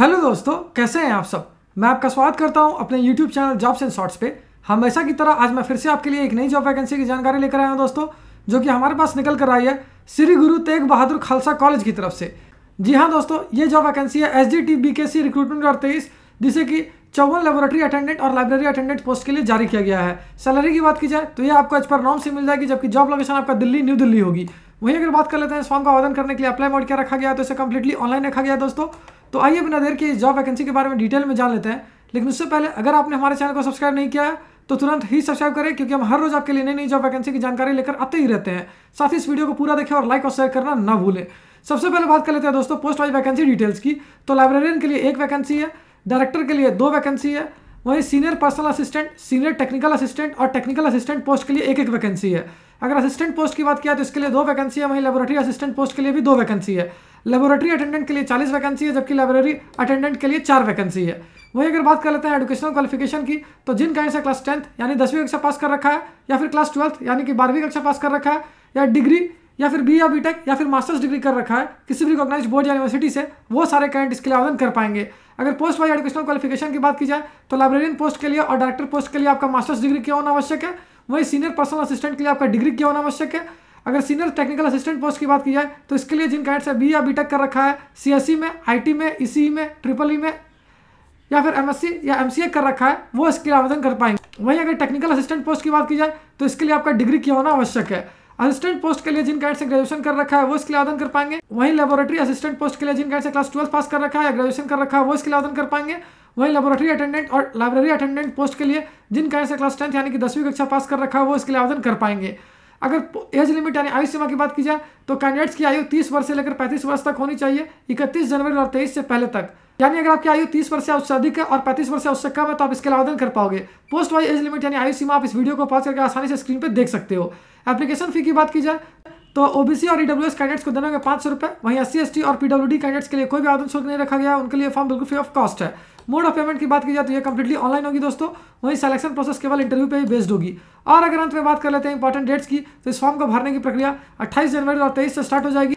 hello दोस्तों कैसे हैं आप सब मैं आपका स्वागत करता हूं अपने YouTube channel jobs and shorts पे हमेशा की तरह आज मैं फिर से आपके लिए एक नई जॉब वैकेंसी की जानकारी लेकर आया हूं दोस्तों जो कि हमारे पास निकल कर आई है श्री गुरु तेग बहादुर खालसा कॉलेज की तरफ से जी हाँ दोस्तों ये जॉब वैकेंसी है S D T B K C recruitment और तेईस जिसे कि चौवन लेबोरेटरी अटेंडेंट और लाइब्रेरी अटेंडेंट पोस्ट के लिए जारी किया गया है सैलरी की बात की जाए तो ये आपको एच पर नॉम से मिल जाएगी जबकि जॉब लोकेशन आपका दिल्ली न्यू दिल्ली होगी वहीं अगर बात कर लेते हैं इस फॉर्म का आवेदन करने के लिए अप्लाई मोड क्या रखा गया तो इसे कंप्लीटली ऑनलाइन रखा गया दोस्तों तो आइए बिना देर के जॉब वैकेंसी के बारे में डिटेल में जान लेते हैं लेकिन उससे पहले अगर आपने हमारे चैनल को सब्सक्राइब नहीं किया है तो तुरंत ही सब्सक्राइब करें क्योंकि हम हर रोज आपके लिए नई नई जॉब वैकेंसी की जानकारी लेकर आते ही रहते हैं साथ ही इस वीडियो को पूरा देखें और लाइक और शेयर करना ना भूलें सबसे पहले बात कर लेते हैं दोस्तों पोस्ट वाइज वैकेंसी डिटेल्स की तो लाइब्रेरियन के लिए एक वैकेंसी है डायरेक्टर के लिए दो वैकेंसी है वहीं senior personal assistant senior technical assistant और टेक्निकल असिस्टेंट पोस्ट के लिए एक एक वैकेंसी है अगर असिस्टेंट पोस्ट की बात किया तो इसके लिए दो वैकेंसी है वहीं लेबोरेटरी असिस्टेंट पोस्ट के लिए भी दो वैकेंसी है लेबोरेटरी अटेंडेंट के लिए चालीस वैकेंसी है जबकि लाइब्रेरी अटेंडेंट के लिए चार वैकेंसी है वहीं अगर बात कर लेते हैं एडुकेशनल क्वालिफिकेशन की तो जिन कहीं से क्लास टेंथ यानी दसवीं कक्षा पास कर रखा है या फिर क्लास ट्वेल्थ यानी कि बारहवीं कक्षा पास कर रखा है या डिग्री या फिर बी या बी टेक या फिर मास्टर्स डिग्री कर रखा है किसी भी रिकॉग्नाइज बोर्ड या यूनिवर्सिटी से वो सारे कैंडिडेट इसके लिए आवेदन कर पाएंगे अगर पोस्ट वाइज एडुकेशनल क्वालिफिकेशन की बात की जाए तो लाइब्रेरियन पोस्ट के लिए और डायरेक्टर पोस्ट के लिए आपका मास्टर्स डिग्री क्यों होना आवश्यक है वहीं सीनियर पर्सनल असिस्टेंट के लिए आपका डिग्री क्यों होना आवश्यक है अगर सीनियर टेक्निकल असिस्टेंट पोस्ट की बात की जाए तो इसके लिए जिन कैंडिडेट्स ने बी या बी कर रखा है सी e में आई में ई e e में ट्रिपल ई में या फिर सी या ए कर रखा है वो इसके लिए आवेदन कर पाएंगे वहीं अगर टेक्निकल असिस्टेंट पोस्ट की बात की जाए तो इसके लिए आपका डिग्री किया होना आवश्यक है असिस्टेंट पोस्ट के लिए जिन कैंडिडेट से ग्रेजुएशन कर रखा है वो इसके लिए आवेदन कर पाएंगे वहीं लेबोरेटरी असिस्टेंट पोस्ट के लिए जिन कैंडिडेट से क्लास ट्वेल्थ पास कर रखा है या ग्रेजुएशन कर रखा है वो इसके लिए आवेदन कर पाएंगे वहीं लेबोरेटरी अटेंडेंट और लाइब्रेरी अटेंडेंट पोस्ट के लिए जिन कैंडिडेट से क्लास टेंथ यानी कि दसवीं कक्षा पास कर रखा है वो इसके लिए आवेदन कर पाएंगे अगर एज लिमिट यानी आयु सीमा की बात की जाए तो कैंडिडेट्स की आयु 30 वर्ष से लेकर 35 वर्ष तक होनी चाहिए 31 जनवरी और तेईस से पहले तक यानी अगर आपकी आयु 30 वर्ष से उससे अधिक है और 35 वर्ष से उससे कम है तो आप इसके लिए आवेदन कर पाओगे पोस्ट वाइज एज लिमिट यानी आयु सीमा आप इस वीडियो को पास करके आसानी से स्क्रीन पर देख सकते हो एप्लीकेशन फी की बात की जाए तो ओबीसी और ईडब्ल्यूएस e कैंडिडेट्स को देना पांच सौ रुपये वहीं एस सी और पीडब्ल्यूडी कैंडिडेट्स के लिए कोई भी आवेदन शुल्क नहीं रखा गया उनके लिए फॉर्म बिल्कुल फ्री ऑफ कॉस्ट है मोड ऑफ पेमेंट की बात की जाए तो ये कंप्लीटली ऑनलाइन होगी दोस्तों वहीं सिलेक्शन प्रोसेस केवल इंटरव्यू पे ही बेस्ड होगी और अगर अंत में बात कर लेते हैं इंपॉर्टेंट डेट्स की तो इस फॉर्म को भरने की प्रक्रिया अट्ठाईस जनवरी और तेईस से स्टार्ट हो जाएगी